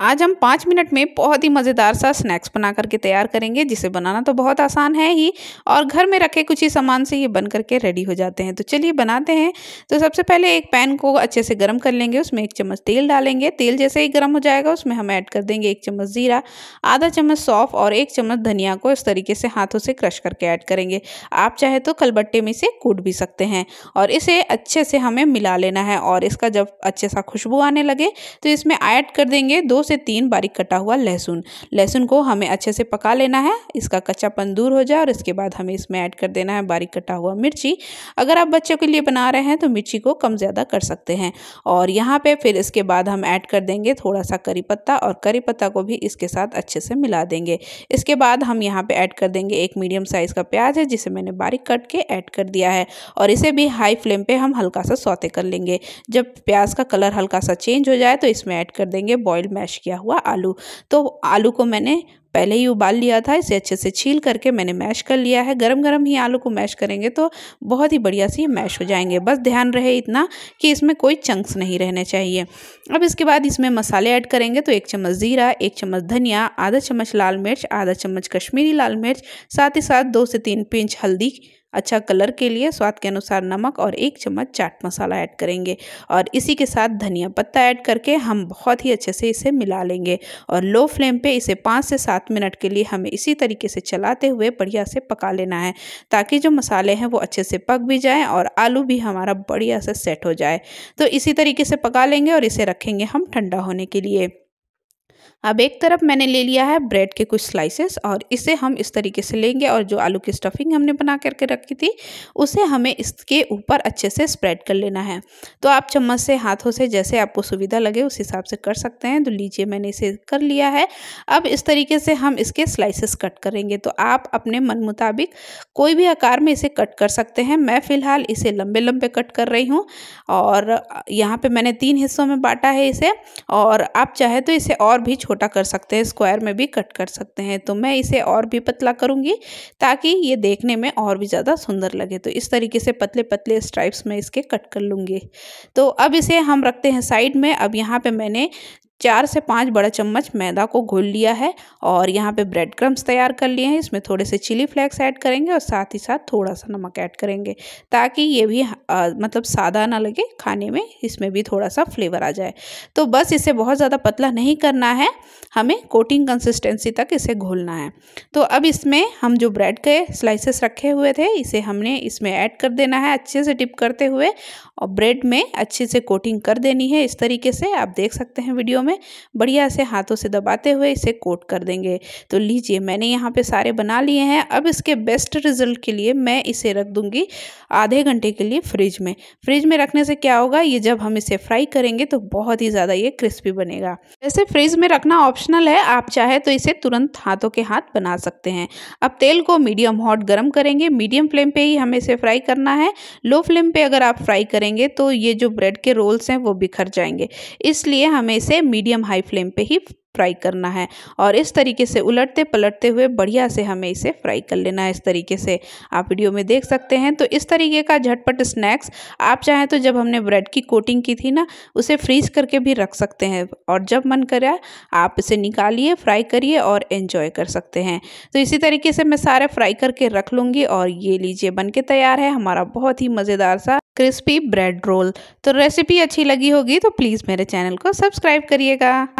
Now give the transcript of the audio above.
आज हम पाँच मिनट में बहुत ही मज़ेदार सा स्नैक्स बना करके तैयार करेंगे जिसे बनाना तो बहुत आसान है ही और घर में रखे कुछ ही सामान से ये बन करके रेडी हो जाते हैं तो चलिए बनाते हैं तो सबसे पहले एक पैन को अच्छे से गर्म कर लेंगे उसमें एक चम्मच तेल डालेंगे तेल जैसे ही गर्म हो जाएगा उसमें हम ऐड कर देंगे एक चम्मच ज़ीरा आधा चम्मच सौंफ और एक चम्मच धनिया को इस तरीके से हाथों से क्रश करके ऐड करेंगे आप चाहे तो कलबट्टे में इसे कूट भी सकते हैं और इसे अच्छे से हमें मिला लेना है और इसका जब अच्छे सा खुशबू आने लगे तो इसमें ऐड कर देंगे दो से तीन बारीक कटा हुआ लहसुन लहसुन को हमें अच्छे से पका लेना है इसका कच्चापन दूर हो जाए और इसके बाद हमें इसमें ऐड कर देना है बारीक कटा हुआ मिर्ची अगर आप बच्चों के लिए बना रहे हैं तो मिर्ची को कम ज़्यादा कर सकते हैं और यहाँ पर फिर इसके बाद हम ऐड कर देंगे थोड़ा सा करी पत्ता और करी पत्ता को भी इसके साथ अच्छे से मिला देंगे इसके बाद हम यहाँ पर ऐड कर देंगे एक मीडियम साइज़ का प्याज है जिसे मैंने बारीक कट के ऐड कर दिया है और इसे भी हाई फ्लेम पे हम हल्का सा सौते कर लेंगे जब प्याज का कलर हल्का सा चेंज हो जाए तो इसमें ऐड कर देंगे बॉयल मैश किया हुआ आलू तो आलू को मैंने पहले ही उबाल लिया था इसे अच्छे से छील करके मैंने मैश कर लिया है गरम गरम ही आलू को मैश करेंगे तो बहुत ही बढ़िया से मैश हो जाएंगे बस ध्यान रहे इतना कि इसमें कोई चंक्स नहीं रहने चाहिए अब इसके बाद इसमें मसाले ऐड करेंगे तो एक चम्मच ज़ीरा एक चम्मच धनिया आधा चम्मच लाल मिर्च आधा चम्मच कश्मीरी लाल मिर्च साथ ही साथ दो से तीन पिंच हल्दी अच्छा कलर के लिए स्वाद के अनुसार नमक और एक चम्मच चाट मसाला ऐड करेंगे और इसी के साथ धनिया पत्ता ऐड करके हम बहुत ही अच्छे से इसे मिला लेंगे और लो फ्लेम पे इसे पाँच से सात मिनट के लिए हमें इसी तरीके से चलाते हुए बढ़िया से पका लेना है ताकि जो मसाले हैं वो अच्छे से पक भी जाएँ और आलू भी हमारा बढ़िया से सेट हो जाए तो इसी तरीके से पका लेंगे और इसे रखेंगे हम ठंडा होने के लिए अब एक तरफ मैंने ले लिया है ब्रेड के कुछ स्लाइसेस और इसे हम इस तरीके से लेंगे और जो आलू की स्टफिंग हमने बना करके रखी थी उसे हमें इसके ऊपर अच्छे से स्प्रेड कर लेना है तो आप चम्मच से हाथों से जैसे आपको सुविधा लगे उस हिसाब से कर सकते हैं तो लीजिए मैंने इसे कर लिया है अब इस तरीके से हम इसके स्लाइसेस कट करेंगे तो आप अपने मन मुताबिक कोई भी आकार में इसे कट कर सकते हैं मैं फ़िलहाल इसे लंबे लंबे कट कर रही हूँ और यहाँ पर मैंने तीन हिस्सों में बांटा है इसे और आप चाहे तो इसे और भी छोटा कर सकते हैं स्क्वायर में भी कट कर सकते हैं तो मैं इसे और भी पतला करूँगी ताकि ये देखने में और भी ज़्यादा सुंदर लगे तो इस तरीके से पतले पतले स्ट्राइप्स में इसके कट कर लूँगी तो अब इसे हम रखते हैं साइड में अब यहाँ पर मैंने चार से पाँच बड़ा चम्मच मैदा को घोल लिया है और यहाँ पे ब्रेड क्रम्स तैयार कर लिए हैं इसमें थोड़े से चिली फ्लेक्स ऐड करेंगे और साथ ही साथ थोड़ा सा नमक ऐड करेंगे ताकि ये भी आ, मतलब सादा ना लगे खाने में इसमें भी थोड़ा सा फ्लेवर आ जाए तो बस इसे बहुत ज़्यादा पतला नहीं करना है हमें कोटिंग कंसिस्टेंसी तक इसे घोलना है तो अब इसमें हम जो ब्रेड के स्लाइसेस रखे हुए थे इसे हमने इसमें ऐड कर देना है अच्छे से टिप करते हुए और ब्रेड में अच्छे से कोटिंग कर देनी है इस तरीके से आप देख सकते हैं वीडियो में में बढ़िया से हाथों से दबाते हुए इसे कोट कर देंगे तो लीजिए मैंने यहाँ पे सारे बना लिए हैं अब इसके बेस्ट रिजल्ट के लिए मैं इसे रख दूँगी आधे घंटे के लिए फ्रिज में फ्रिज में रखने से क्या होगा ये जब हम इसे फ्राई करेंगे तो बहुत ही ज़्यादा ये क्रिस्पी बनेगा वैसे फ्रिज में रखना ऑप्शनल है आप चाहे तो इसे तुरंत हाथों के हाथ बना सकते हैं अब तेल को मीडियम हॉट गर्म करेंगे मीडियम फ्लेम पर ही हमें इसे फ्राई करना है लो फ्लेम पर अगर आप फ्राई करेंगे तो ये जो ब्रेड के रोल्स हैं वो बिखर जाएंगे इसलिए हमें इसे मीडियम हाई फ्लेम पे ही फ्राई करना है और इस तरीके से उलटते पलटते हुए बढ़िया से हमें इसे फ्राई कर लेना है इस तरीके से आप वीडियो में देख सकते हैं तो इस तरीके का झटपट स्नैक्स आप चाहें तो जब हमने ब्रेड की कोटिंग की थी ना उसे फ्रीज करके भी रख सकते हैं और जब मन करे आप इसे निकालिए फ्राई करिए और एंजॉय कर सकते हैं तो इसी तरीके से मैं सारे फ्राई करके रख लूँगी और ये लीजिए बन के तैयार है हमारा बहुत ही मज़ेदार सा क्रिस्पी ब्रेड रोल तो रेसिपी अच्छी लगी होगी तो प्लीज़ मेरे चैनल को सब्सक्राइब करिएगा